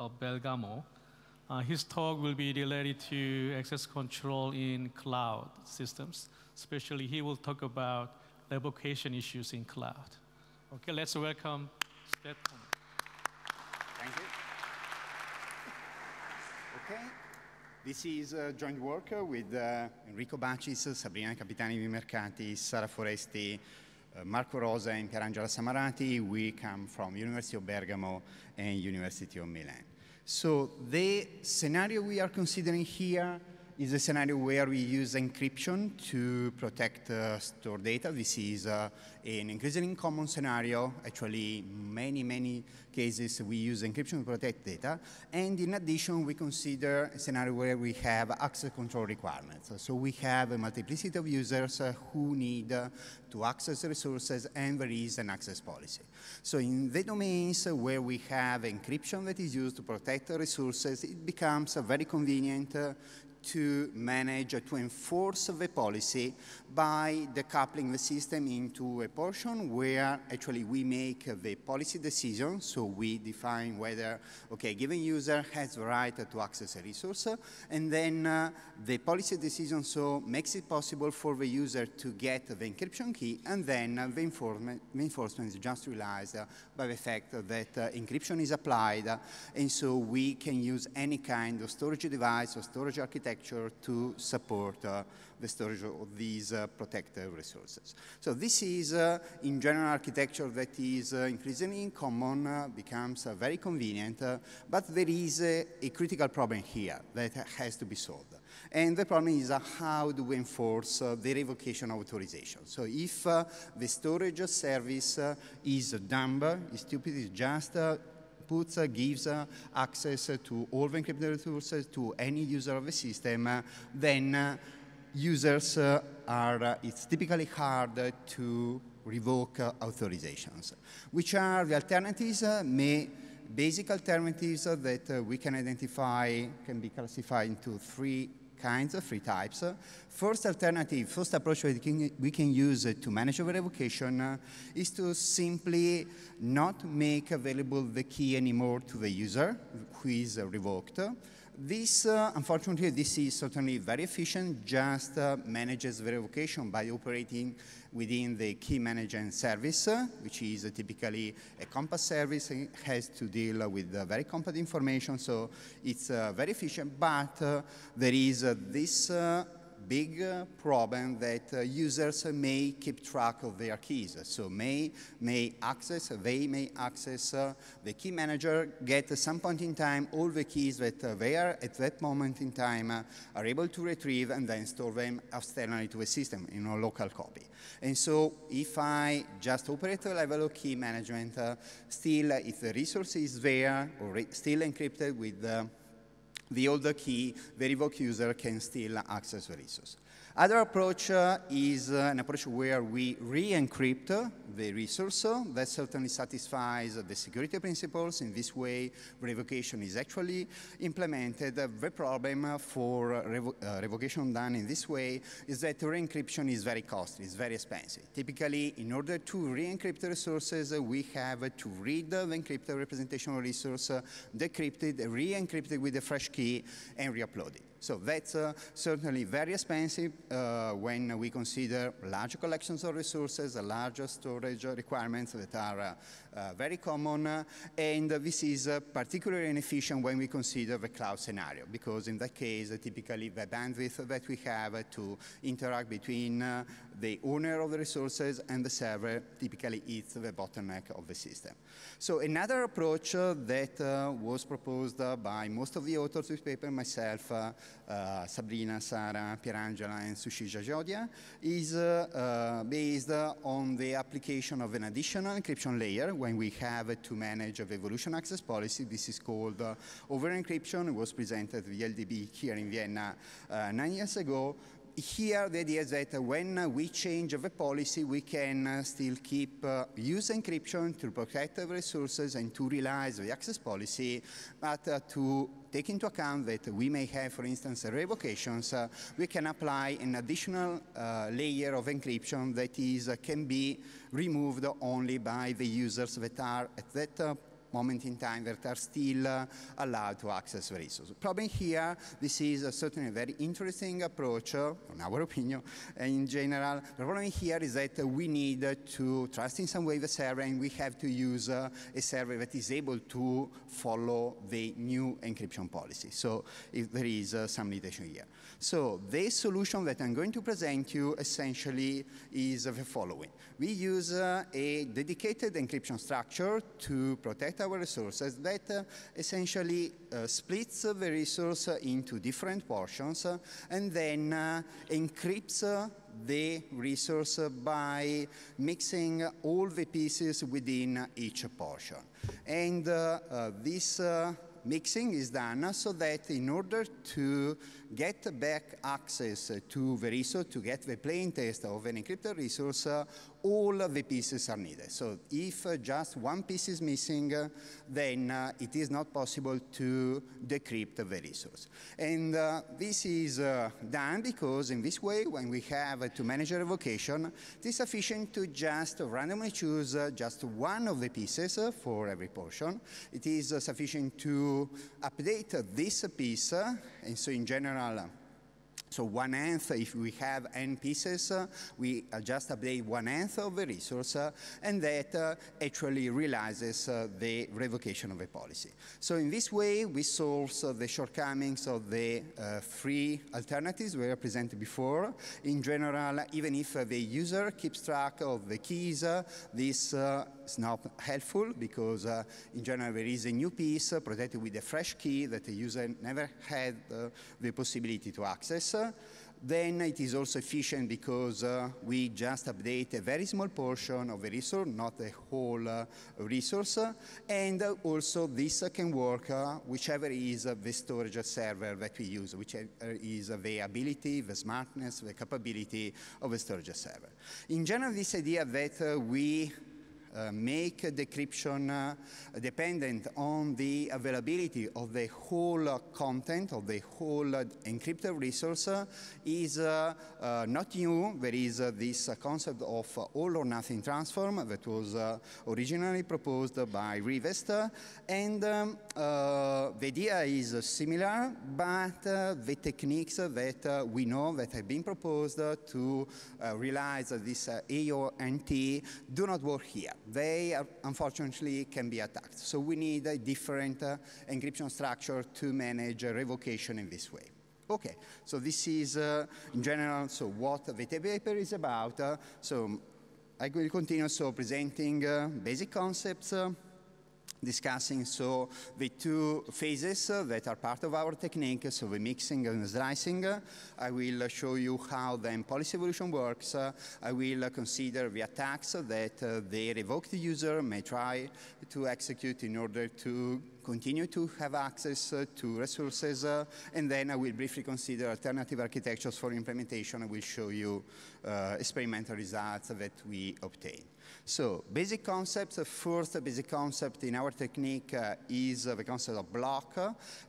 of Bergamo. Uh, his talk will be related to access control in cloud systems. Especially, he will talk about revocation issues in cloud. Okay, let's welcome Stefan. Thank you. Okay. This is a joint work with uh, Enrico Bacis, Sabrina Capitani di Mercati, Sara Foresti, uh, Marco Rosa and Pierangela Samarati. We come from University of Bergamo and University of Milan. So the scenario we are considering here is a scenario where we use encryption to protect uh, stored data. This is uh, an increasingly common scenario. Actually, many, many cases we use encryption to protect data. And in addition, we consider a scenario where we have access control requirements. So we have a multiplicity of users uh, who need uh, to access resources, and there is an access policy. So in the domains where we have encryption that is used to protect resources, it becomes very convenient uh, to manage, or to enforce the policy by decoupling the system into a portion where actually we make the policy decision. So we define whether, okay, given user has the right to access a resource. And then uh, the policy decision so makes it possible for the user to get the encryption key. And then uh, the, enforcement, the, enforcement, is just realized uh, by the fact that uh, encryption is applied. and so we can use any kind of storage device or storage architecture architecture to support uh, the storage of these uh, protected resources. So this is, uh, in general, architecture that is uh, increasingly common, uh, becomes very convenient, but there is a, a critical problem here that has to be solved. And the problem is uh, how do we enforce uh, the revocation authorization? So if uh, the storage service is dumb, is stupid, is just gives uh, access to all the encrypted resources to any user of the system, uh, then uh, users are, it's typically hard to revoke authorizations, which are the alternatives, may basic alternatives that we can identify can be classified into three kinds, three types. First alternative, first approach we can, we can use to manage our revocation uh, is to simply not make available the key anymore to the user who is revoked this, uh, unfortunately, this is certainly very efficient, just uh, manages verification by operating within the key management service, uh, which is uh, typically a compass service and has to deal uh, with very compact information. So it's uh, very efficient, but uh, there is uh, this big uh, problem that uh, users may keep track of their keys. So may, may access, they may access uh, the key manager, get at some point in time all the keys that uh, they are at that moment in time uh, are able to retrieve and then store them externally to a system in a local copy. And so if I just operate a level of key management, uh, still if the resource is there or still encrypted with the older key, the revoke user can still access the resource. Other approach uh, is uh, an approach where we re-encrypt uh, the resource. Uh, that certainly satisfies the security principles. In this way, revocation is actually implemented. Uh, the problem for uh, revo revocation done in this way is that re-encryption is very costly. It's very expensive. Typically, in order to re-encrypt resources, we have to read the encrypted representational resource, decrypted, re-encrypted with a fresh key key and re-upload it. So that's uh, certainly very expensive uh, when we consider large collections of resources, larger storage requirements that are uh, uh very common, uh, and this is uh, particularly inefficient when we consider the cloud scenario, because in that case, typically the bandwidth that we have to interact between the owner of the resources and the server typically is the bottleneck of the system. So another approach that was proposed by most of the authors of this paper, myself, uh, Sabrina, Sara, Pierangela, and Sushija Jajodia is uh, based on the application of an additional encryption layer when we have to manage a evolution access policy. This is called uh, over encryption. It was presented at the LDB here in Vienna uh, nine years ago here the idea is that when we change the policy, we can still keep uh, use encryption to protect the resources and to realize the access policy, but uh, to take into account that we may have, for instance, revocations, uh, we can apply an additional uh, layer of encryption that is, uh, can be removed only by the users that are at that moment in time that are still uh, allowed to access the Problem here, this is certainly a very interesting approach, uh, in our opinion, uh, in general. The problem here is that we need to trust in some way the server and we have to use uh, a server that is able to follow the new encryption policy. So if there is uh, some limitation here. So the solution that I'm going to present you essentially is the following. We use a dedicated encryption structure to protect our resources that uh, essentially uh, splits the resource into different portions uh, and then encrypts the resource by mixing all the pieces within each portion. And this mixing is done so that in order to get back access to the resource, to get the plain of an encrypted resource, uh, all the pieces are needed. So if uh, just one piece is missing, uh, then it is not possible to decrypt the resource. And uh, this is uh, done because in this way, when we have to manage a revocation, it is sufficient to just randomly choose just one of the pieces for every portion. It is sufficient to to update this piece. And eh, so in general, so one-nth, if we have n pieces, uh, we uh, just update one-nth of the resource, uh, and that uh, actually realizes uh, the revocation of a policy. So in this way, we solve uh, the shortcomings of the three alternatives we presented before. In general, even if the user keeps track of the keys, this is not helpful because in general there is a new piece protected with a fresh key that the user never had the possibility to access. Then it is also efficient because uh, we just update a very small portion of a resource, not the whole uh, resource. Uh, and uh, also this uh, can work uh, whichever is the storage server that we use, whichever is the ability, the smartness, the capability of a storage server. In general, this idea that we uh, make decryption uh, dependent on the availability of the whole content, of the whole encrypted resource uh, is not new. There is this concept of all or nothing transform that was originally proposed by Rivest. And um, the idea is similar, but the techniques that we know that have been proposed to realize this AONT do not work here they are, uh, unfortunately can be attacked. So we need a different uh, encryption structure to manage uh, revocation in this way. Okay, so this is uh, in general, so what the paper is about. Uh, so I will continue so presenting uh, basic concepts discussing so the two phases uh, that are part of our technique, so the mixing and the slicing. I will uh, show you how then policy evolution works. Uh, I will consider the attacks that uh, the revoked user may try to execute in order to continue to have access uh, to resources, uh, and then I will briefly consider alternative architectures for implementation. I will show you uh, experimental results that we obtain. So basic concepts, the first basic concept in our technique uh, is uh, the concept of block.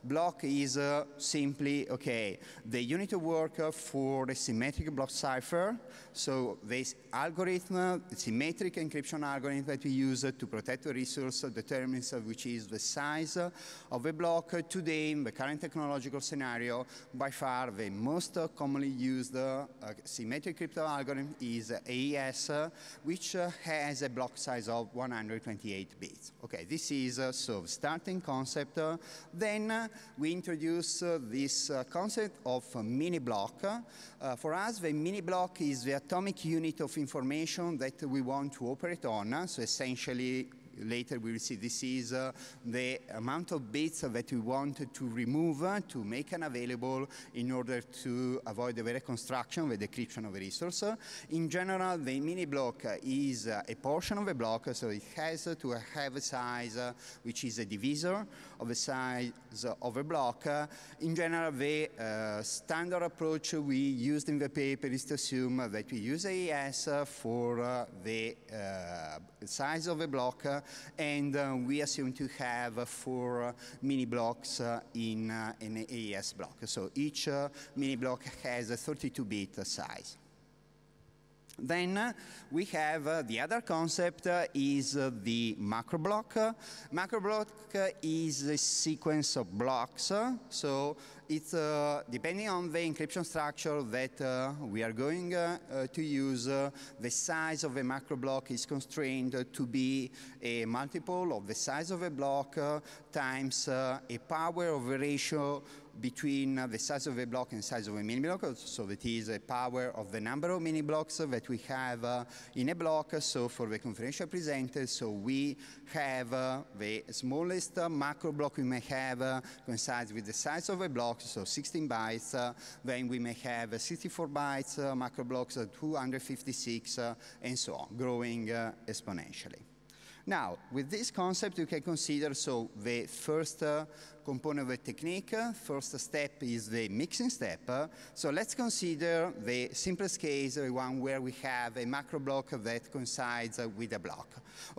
Block is uh, simply, okay, the unit of work for the symmetric block cipher. So this algorithm, symmetric encryption algorithm that we use to protect the resource determines which is the size size of a block today in the current technological scenario, by far the most commonly used uh, symmetric crypto algorithm is AES, which uh, has a block size of 128 bits. Okay, this is uh, so starting concept. then we introduce this concept of mini block. for us, the mini block is the atomic unit of information that we want to operate on. So essentially, later we will see this is uh, the amount of bits that we want to remove uh, to make unavailable in order to avoid the reconstruction, the decryption of the resource. In general, the mini block is uh, a portion of a block, so it has to have a size which is a divisor of the size of a block. In general, the uh, standard approach we used in the paper is to assume that we use AES for uh, the uh, size of a block uh, and uh, we assume to have uh, four mini blocks in an AES block. So each mini block has a 32-bit size. Then uh, we have uh, the other concept uh, is uh, the macro block. macro block uh, is a sequence of blocks. so it's uh, depending on the encryption structure that we are going to use, the size of a macro block is constrained to be a multiple of the size of a block times a power of a ratio between uh, the size of a block and size of a mini block. So that is a power of the number of mini blocks that we have uh, in a block. So for the conferential presenter, so we have uh, the smallest macro block we may have coincides with the size of a block, so 16 bytes. then we may have 64 bytes macro blocks, 256, and so on, growing exponentially. Now, with this concept, you can consider, so the first uh, component of the technique, uh, first step is the mixing step. Uh, so let's consider the simplest case, the one where we have a macro block that coincides uh, with a block.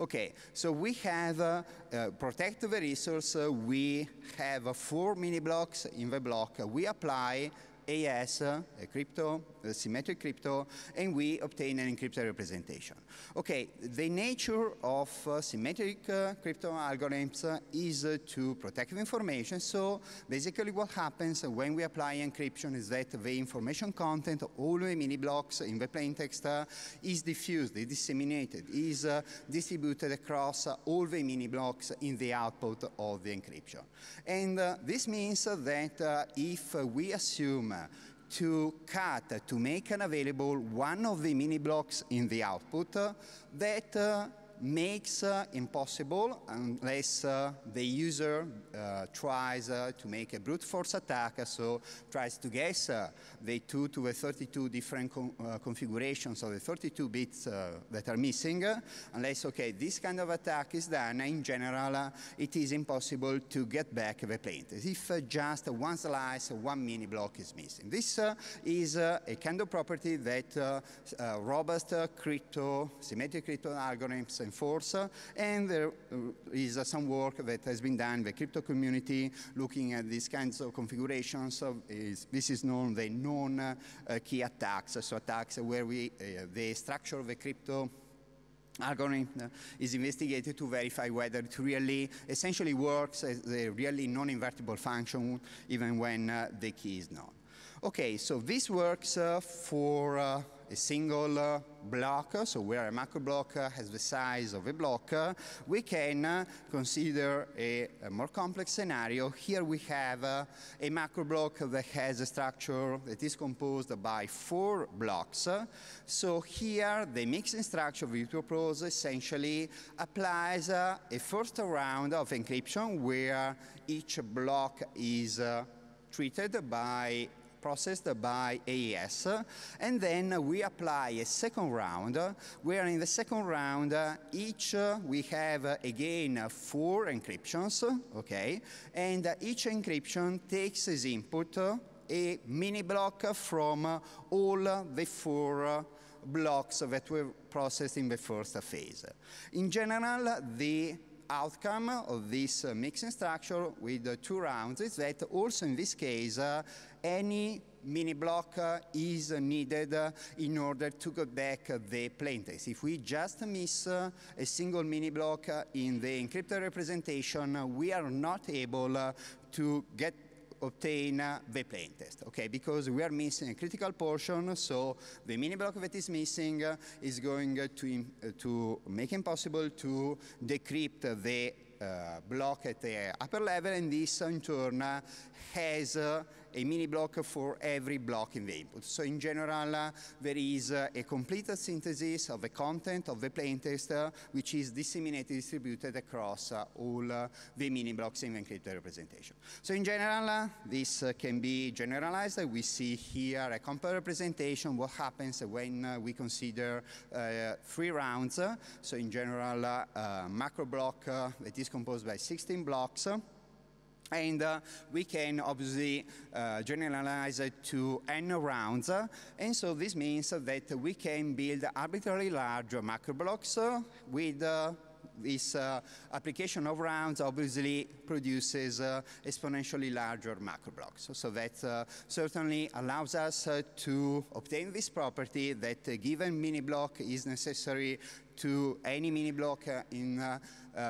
Okay, so we have uh, uh, protect the resource, we have four mini blocks in the block, we apply AES, a crypto, a symmetric crypto, and we obtain an encrypted representation. Okay, the nature of uh, symmetric uh, crypto algorithms uh, is to protect the information, so basically what happens when we apply encryption is that the information content, all the mini blocks in the plaintext uh, is diffused, is disseminated, is uh, distributed across all the mini blocks in the output of the encryption. And uh, this means that if we assume to cut, to make unavailable one of the mini blocks in the output that uh, makes uh, impossible unless uh, the user uh, tries to make a brute force attack, so tries to guess the 2 to the 32 different configurations of the 32 bits that are missing. unless, okay, this kind of attack is done, in general, it is impossible to get back the plaintext if just one slice, one mini block is missing. This is a kind of property that robust crypto, symmetric crypto algorithms and And there uh, is uh, some work that has been done in the crypto community looking at these kinds of configurations. Of, is, this is known the non-key uh, attacks, so attacks where we, the structure of the crypto algorithm is investigated to verify whether it really essentially works as a really non-invertible function even when uh, the key is known. Okay, so this works uh, for a single block, so where a macro block has the size of a block, we can uh, consider a, a, more complex scenario. Here we have uh, a macro block that has a structure that is composed by four blocks. So here the mixing structure of propose essentially applies uh, a first round of encryption where each block is treated by processed by AES. And then we apply a second round, where in the second round, each we have again four encryptions, okay? And each encryption takes as input a mini block from all the four blocks that were processed in the first phase. In general, the outcome of this uh, mixing structure with two rounds is that also in this case, uh, any mini block uh, is uh, needed uh, in order to get back the plaintext. If we just miss uh, a single mini block in the encrypted representation, we are not able to get obtain the test, okay? Because we are missing a critical portion, so the mini block that is missing is going to, to make impossible to decrypt the uh, block at the upper level, and this in turn has a mini block for every block in the input. So in general, uh, there is uh, a completed synthesis of the content of the plaintext, uh, which is disseminated, distributed across uh, all uh, the mini blocks in the encrypted representation. So in general, uh, this can be generalized. We see here a compare representation, what happens when we consider three rounds. so in general, macro block that is composed by 16 blocks and uh, we can obviously uh, generalize it to n rounds. And so this means that we can build arbitrarily large macro blocks with uh, this uh, application of rounds obviously produces uh, exponentially larger macro blocks. So, so that uh, certainly allows us to obtain this property that a given mini block is necessary to any mini block in uh,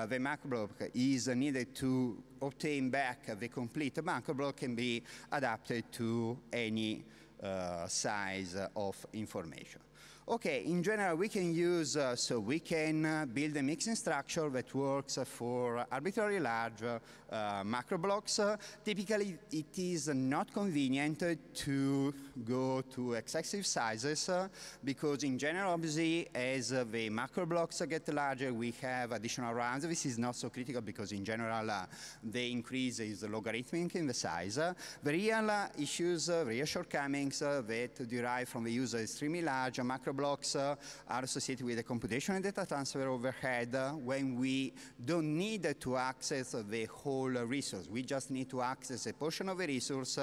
the macro block is needed to obtain back the complete macro block can be adapted to any uh, size of information. Okay, in general, we can use, uh, so we can uh, build a mixing structure that works uh, for arbitrarily large uh, macro blocks. typically, it is not convenient to go to excessive sizes uh, because in general, obviously, as the macro blocks get larger, we have additional runs. This is not so critical because in general, uh, the increase is logarithmic in the size. the real issues, real shortcomings that derive from the use of extremely large macro blocks uh, are associated with the computational data transfer overhead when we don't need to access the whole resource. We just need to access a portion of the resource.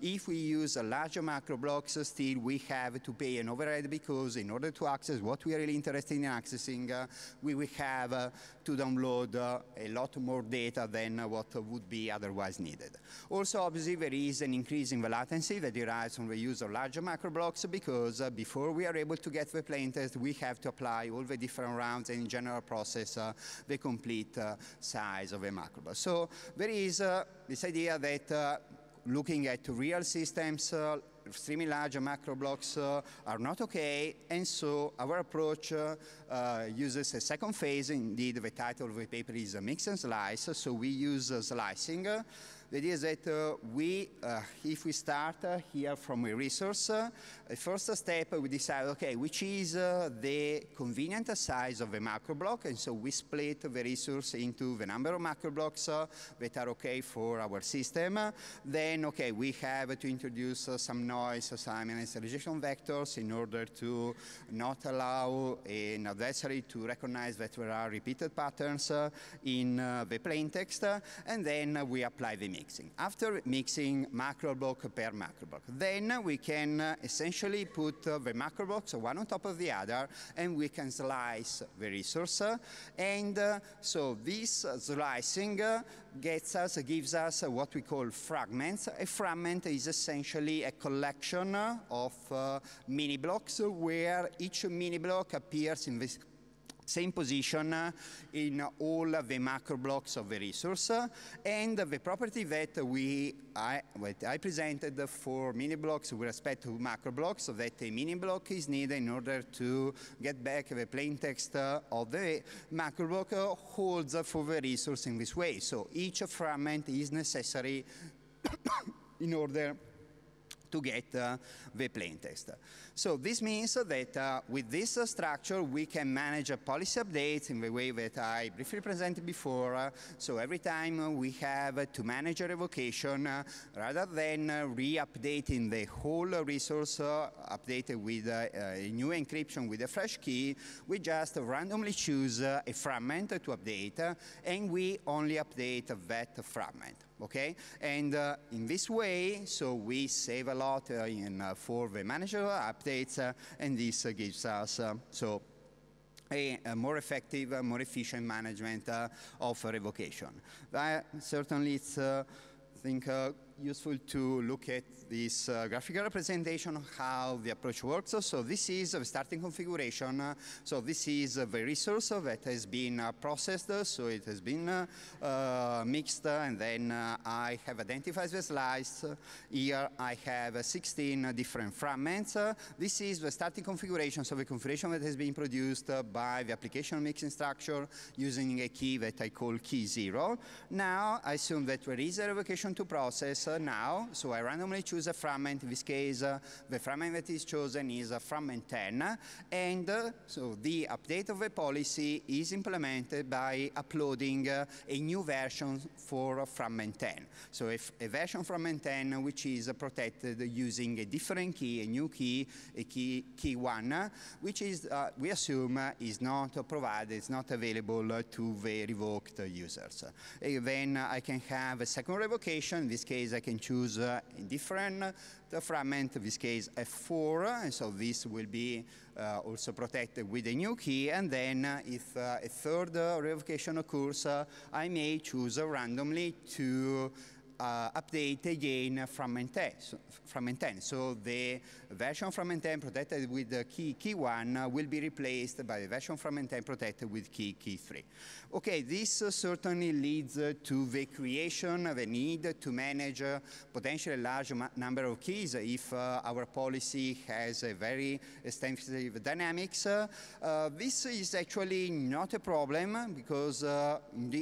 If we use larger macro blocks, still we have to pay an overhead because in order to access what we are really interested in accessing, uh, we will have uh, to download a lot more data than what would be otherwise needed. Also, obviously, there is an increase in the latency that derives from the use of larger macro blocks because before we are able to get the plane test, we have to apply all the different rounds and in general process uh, the complete uh, size of a macro. So there is uh, this idea that looking at real systems, uh, extremely large macro blocks uh, are not okay, and so our approach uh, uses a second phase. Indeed, the title of the paper is a mix and slice, so we use slicing. The idea is that uh, we, uh, if we start uh, here from a resource, the first step we decide, okay, which is the convenient size of a macro block, and so we split the resource into the number of macro blocks that are okay for our system. Then, okay, we have to introduce some noise, some initialization vectors in order to not allow an adversary to recognize that there are repeated patterns in the plaintext, and then we apply the mix mixing. After mixing macro block per macro block, then we can uh, essentially put uh, the macro blocks one on top of the other and we can slice the resource. And uh, so this slicing gets us, gives us what we call fragments. A fragment is essentially a collection of mini blocks where each mini block appears in this same position uh, in all the macro blocks of the resource. Uh, and the property that we I, what I presented for mini blocks with respect to macro blocks, so that a mini block is needed in order to get back the plain text uh, of the macro block holds for the resource in this way. So each fragment is necessary in order to get uh, the plain test. So this means that uh, with this uh, structure, we can manage a policy update in the way that I briefly presented before. so every time we have to manage a revocation, rather than re-updating the whole resource updated with a new encryption with a fresh key, we just randomly choose a fragment to update, and we only update that fragment okay? And uh, in this way, so we save a lot uh, in uh, for the manager updates, uh, and this gives us so a, a, more effective, more efficient management uh, of revocation. That certainly, it's, uh, I think, uh, useful to look at this uh, graphical representation of how the approach works. So, this is a starting configuration. so this is the resource that has been uh, processed. So it has been uh, uh, mixed. And then I have identified the slice. Here I have 16 different fragments. this is the starting configuration. So the configuration that has been produced by the application mixing structure using a key that I call key zero. Now I assume that there is a revocation to process now, so I randomly choose a fragment. In this case, the fragment that is chosen is fragment 10. And uh, so the update of the policy is implemented by uploading uh, a new version for fragment 10. So if a version fragment 10, which is protected using a different key, a new key, a key, key one, which is, uh, we assume, uh, is not provided, it's not available uh, to the revoked users. then I can have a second revocation. In this case, I can choose uh, in different uh, fragment, in this case F4, and so this will be uh, also protected with a new key, and then if a third revocation occurs, I may choose randomly to uh, update again from maintain. So, from 10. so the version from maintain protected with the key key one will be replaced by the version from maintain protected with key key three. Okay, this certainly leads to the creation of a need to manage potentially a large number of keys if uh, our policy has a very extensive dynamics. Uh, this is actually not a problem because the,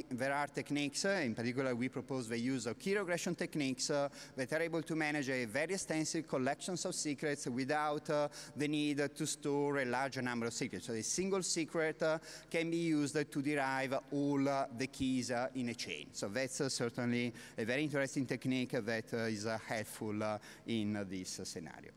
there are techniques. in particular, we propose the use of keyrography regression techniques uh, that are able to manage a very extensive collections of secrets without uh, the need to store a large number of secrets. So a single secret uh, can be used to derive all the keys in a chain. So that's certainly a very interesting technique that is helpful in this scenario.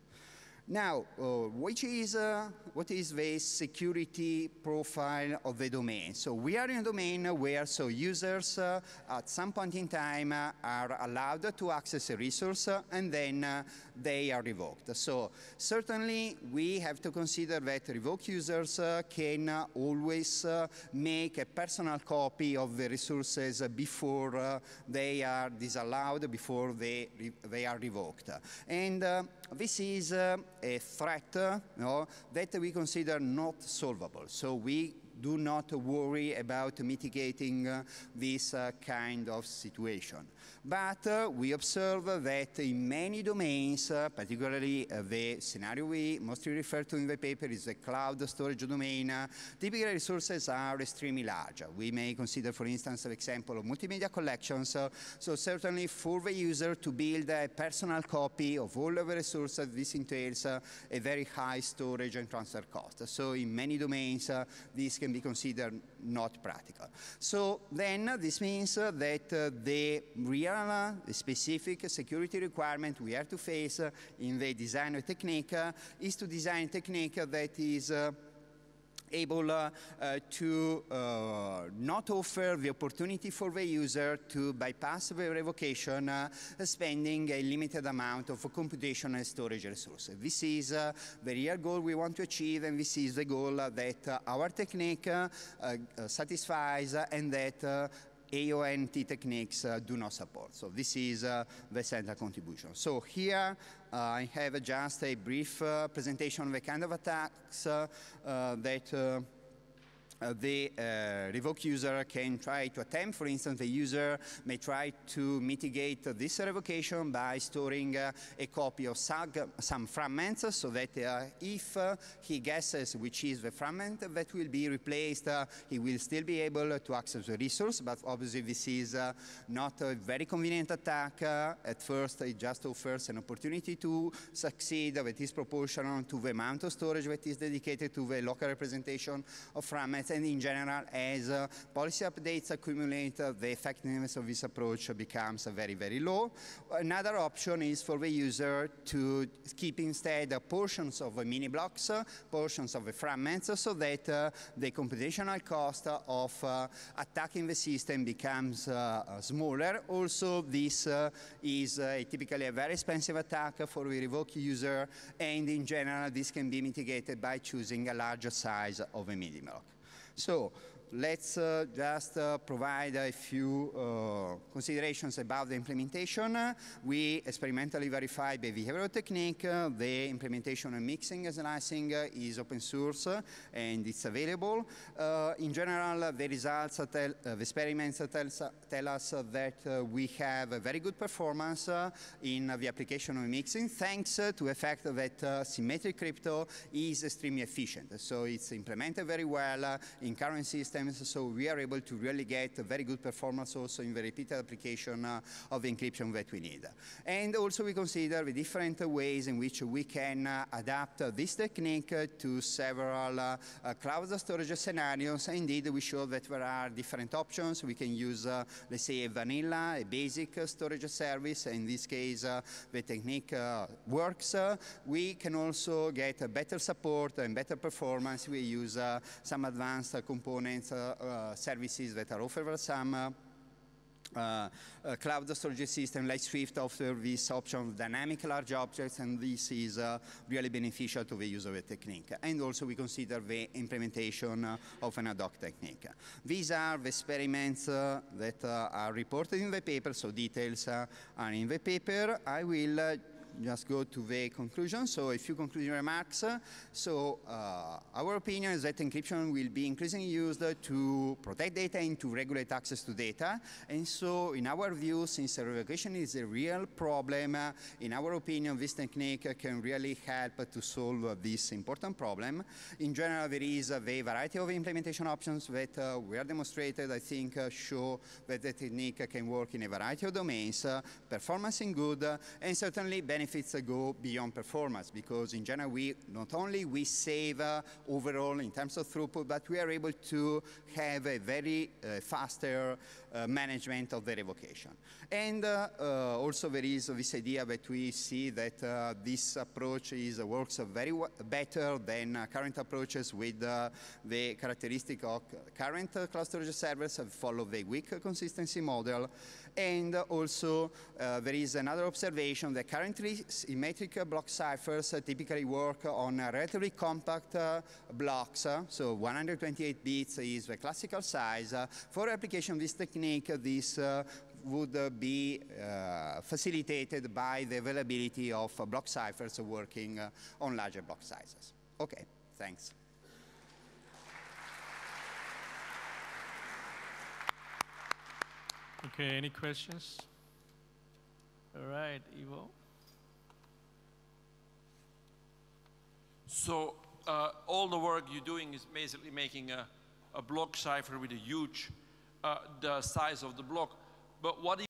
Now, uh, which is, uh, what is the security profile of the domain? So we are in a domain where so users uh, at some point in time uh, are allowed to access a resource uh, and then uh, they are revoked. So certainly we have to consider that revoked users can always make a personal copy of the resources before they are disallowed, before they, they are revoked. And this is uh, a threat uh, you know, that we consider not solvable. So we do not worry about mitigating uh, this uh, kind of situation. But uh, we observe that in many domains, particularly the scenario we mostly refer to in the paper is the cloud storage domain, Typical resources are extremely large. We may consider, for instance, the example of multimedia collections. So certainly for the user to build a personal copy of all of the resources, this entails a very high storage and transfer cost. So in many domains, this can be considered not practical. So then this means uh, that uh, the real uh, specific security requirement we have to face in the design technique is to design a technique that is able uh, to uh, not offer the opportunity for the user to bypass the revocation uh, spending a limited amount of computational storage resources. This is uh, the real goal we want to achieve and this is the goal that our technique satisfies and that AONT techniques uh, do not support. So this is uh, the central contribution. So here uh, I have just a brief presentation of the kind of attacks that uh, the uh, revoke user can try to attempt, for instance, the user may try to mitigate this revocation by storing uh, a copy of some fragments so that if he guesses which is the fragment that will be replaced, he will still be able to access the resource, but obviously this is not a very convenient attack. at first, it just offers an opportunity to succeed that is proportional to the amount of storage that is dedicated to the local representation of fragments and in general, as uh, policy updates accumulate, uh, the effectiveness of this approach becomes very, very low. Another option is for the user to keep instead portions of the mini blocks, portions of the fragments, so that uh, the computational cost of uh, attacking the system becomes uh, smaller. Also, this is typically a very expensive attack for the revoke user, and in general, this can be mitigated by choosing a larger size of a mini block. So let's uh, just uh, provide a few uh, considerations about the implementation. We experimentally verified behavioral technique. the implementation of mixing and slicing is open source and it's available. Uh, in general, the results, tell, uh, the experiments tells, tell us that uh, we have a very good performance in the application of mixing thanks to the fact that symmetric crypto is extremely efficient. So it's implemented very well in current systems times, so we are able to really get very good performance also in the repeated application uh, of the encryption that we need. And also we consider the different ways in which we can uh, adapt this technique to several uh, cloud storage scenarios. Indeed, we show that there are different options. We can use, let's say, a vanilla, a basic storage service. In this case, the technique works. we can also get better support and better performance. We use some advanced components uh, uh, services that are offered, by some uh, uh, uh, cloud storage system like Swift offer this option of dynamic large objects, and this is uh, really beneficial to the use of the technique. And also we consider the implementation of an ad hoc technique. These are the experiments that are reported in the paper, so details are in the paper. I will just go to the conclusion. So a few concluding remarks. So uh, our opinion is that encryption will be increasingly used to protect data and to regulate access to data. And so in our view, since revocation is a real problem, in our opinion, this technique can really help to solve this important problem. In general, there is a variety of implementation options that uh, were demonstrated, I think, uh, show that the technique can work in a variety of domains, uh, performance in good, uh, and certainly benefit benefits that go beyond performance because in general we not only we save uh, overall in terms of throughput, but we are able to have a very uh, faster uh, management of the revocation. And uh, uh, also there is this idea that we see that this approach is, works very better than current approaches with the characteristic of current cloud storage servers that follow the weak consistency model. And also there is another observation that currently symmetric block ciphers typically work on relatively compact blocks. so 128 bits is the classical size. for application of this technique, this uh, would be uh, facilitated by the availability of block ciphers working uh, on larger block sizes. Okay, thanks. Okay, any questions? All right, Ivo. So uh, all the work you're doing is basically making a, a block cipher with a huge uh, the size of the block. But what